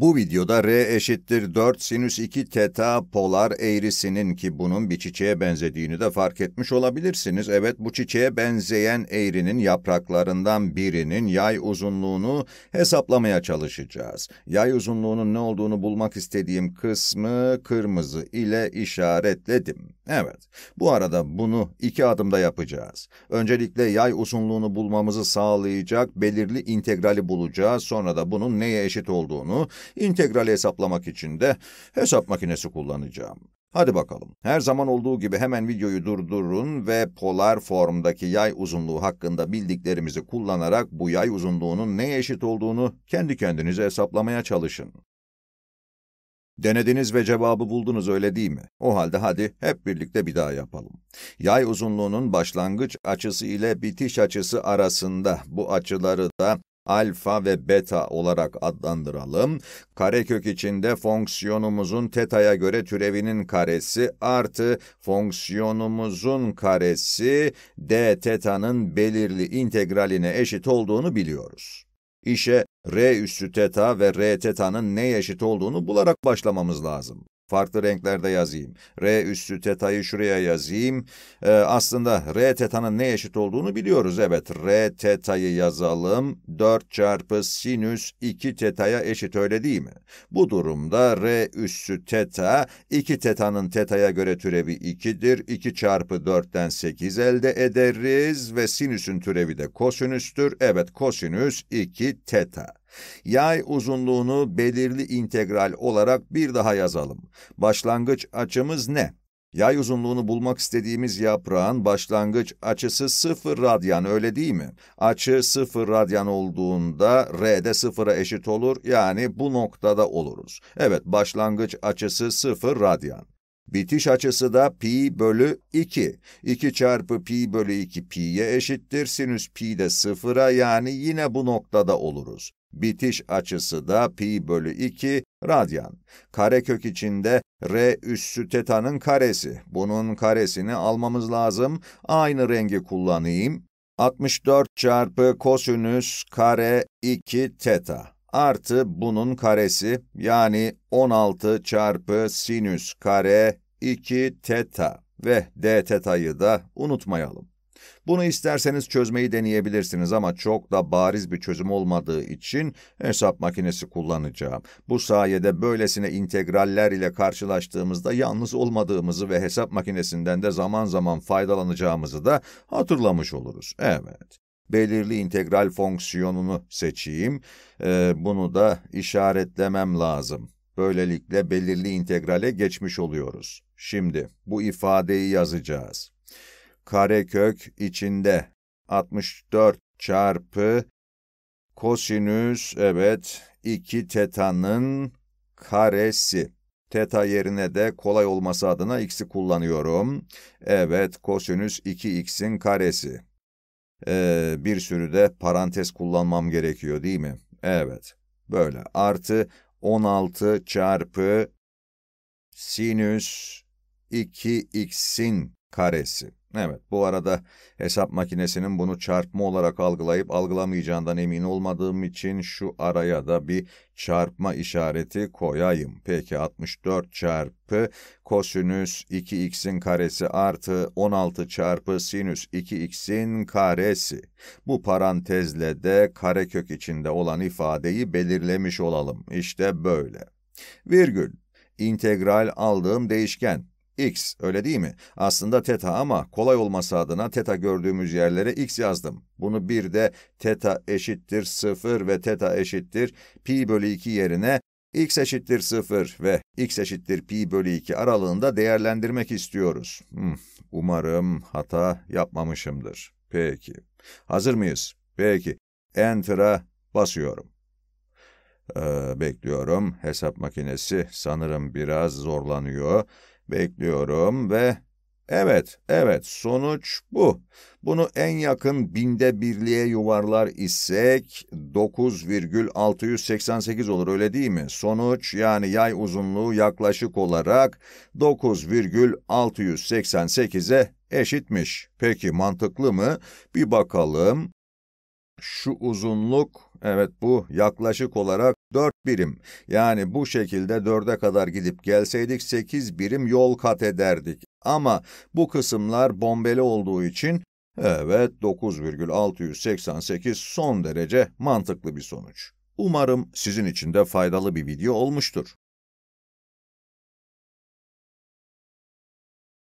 Bu videoda R eşittir 4 sinüs 2 teta polar eğrisinin ki bunun bir çiçeğe benzediğini de fark etmiş olabilirsiniz. Evet bu çiçeğe benzeyen eğrinin yapraklarından birinin yay uzunluğunu hesaplamaya çalışacağız. Yay uzunluğunun ne olduğunu bulmak istediğim kısmı kırmızı ile işaretledim. Evet, bu arada bunu iki adımda yapacağız. Öncelikle yay uzunluğunu bulmamızı sağlayacak belirli integrali bulacağız. Sonra da bunun neye eşit olduğunu integrali hesaplamak için de hesap makinesi kullanacağım. Hadi bakalım. Her zaman olduğu gibi hemen videoyu durdurun ve polar formdaki yay uzunluğu hakkında bildiklerimizi kullanarak bu yay uzunluğunun neye eşit olduğunu kendi kendinize hesaplamaya çalışın. Denediniz ve cevabı buldunuz öyle değil mi? O halde hadi hep birlikte bir daha yapalım. Yay uzunluğunun başlangıç açısı ile bitiş açısı arasında bu açıları da alfa ve beta olarak adlandıralım. Karekök içinde fonksiyonumuzun teta'ya göre türevinin karesi artı fonksiyonumuzun karesi d teta'nın belirli integraline eşit olduğunu biliyoruz. İşe R üstü teta ve R teta'nın ne eşit olduğunu bularak başlamamız lazım. Farklı renklerde yazayım. R üstü tetayı şuraya yazayım. Ee, aslında R tetanın ne eşit olduğunu biliyoruz. Evet R tetayı yazalım. 4 çarpı sinüs 2 tetaya eşit öyle değil mi? Bu durumda R üstü teta 2 tetanın tetaya göre türevi 2'dir. 2 çarpı 4'ten 8 elde ederiz ve sinüsün türevi de kosinüstür. Evet kosinüs 2 teta. Yay uzunluğunu belirli integral olarak bir daha yazalım. Başlangıç açımız ne? Yay uzunluğunu bulmak istediğimiz yaprağın başlangıç açısı 0 radyan öyle değil mi? Açı 0 radyan olduğunda r de 0'a eşit olur yani bu noktada oluruz. Evet başlangıç açısı 0 radyan. Bitiş açısı da pi bölü 2. 2 çarpı pi bölü 2 pi'ye eşittir. Sinüs pi de sıfıra yani yine bu noktada oluruz. Bitiş açısı da pi bölü 2 radyan. Karekök içinde r üssü tetanın karesi. Bunun karesini almamız lazım. Aynı rengi kullanayım. 64 çarpı kosinüs kare 2 teta artı bunun karesi yani 16 çarpı sinüs kare 2 teta ve d teta'yı da unutmayalım. Bunu isterseniz çözmeyi deneyebilirsiniz ama çok da bariz bir çözüm olmadığı için hesap makinesi kullanacağım. Bu sayede böylesine integraller ile karşılaştığımızda yalnız olmadığımızı ve hesap makinesinden de zaman zaman faydalanacağımızı da hatırlamış oluruz. Evet belirli integral fonksiyonunu seçeyim. Ee, bunu da işaretlemem lazım. Böylelikle belirli integrale geçmiş oluyoruz. Şimdi bu ifadeyi yazacağız. Karekök içinde 64 çarpı kosinüs evet 2 tetanın karesi. Teta yerine de kolay olması adına x'i kullanıyorum. Evet kosinüs 2x'in karesi. Ee, bir sürü de parantez kullanmam gerekiyor değil mi? Evet. Böyle artı 16 çarpı sinüs 2x'in karesi. Evet, bu arada hesap makinesinin bunu çarpma olarak algılayıp algılamayacağından emin olmadığım için şu araya da bir çarpma işareti koyayım. Peki 64 çarpı kosinüs 2x'in karesi artı 16 çarpı sinüs 2x'in karesi. Bu parantezle de karekök içinde olan ifadeyi belirlemiş olalım. İşte böyle. Virgül, integral aldığım değişken. X öyle değil mi? Aslında teta ama kolay olması adına teta gördüğümüz yerlere X yazdım. Bunu bir de teta eşittir 0 ve teta eşittir pi bölü 2 yerine x eşittir 0 ve x eşittir pi bölü 2 aralığında değerlendirmek istiyoruz. Hmm, umarım hata yapmamışımdır. Peki. Hazır mıyız? Peki. Enter'a basıyorum. Ee, bekliyorum. Hesap makinesi sanırım biraz zorlanıyor. Bekliyorum ve... Evet, evet sonuç bu. Bunu en yakın binde birliğe yuvarlar isek 9,688 olur öyle değil mi? Sonuç yani yay uzunluğu yaklaşık olarak 9,688'e eşitmiş. Peki mantıklı mı? Bir bakalım. Şu uzunluk Evet bu yaklaşık olarak 4 birim. Yani bu şekilde 4'e kadar gidip gelseydik 8 birim yol kat ederdik. Ama bu kısımlar bombeli olduğu için evet 9,688 son derece mantıklı bir sonuç. Umarım sizin için de faydalı bir video olmuştur.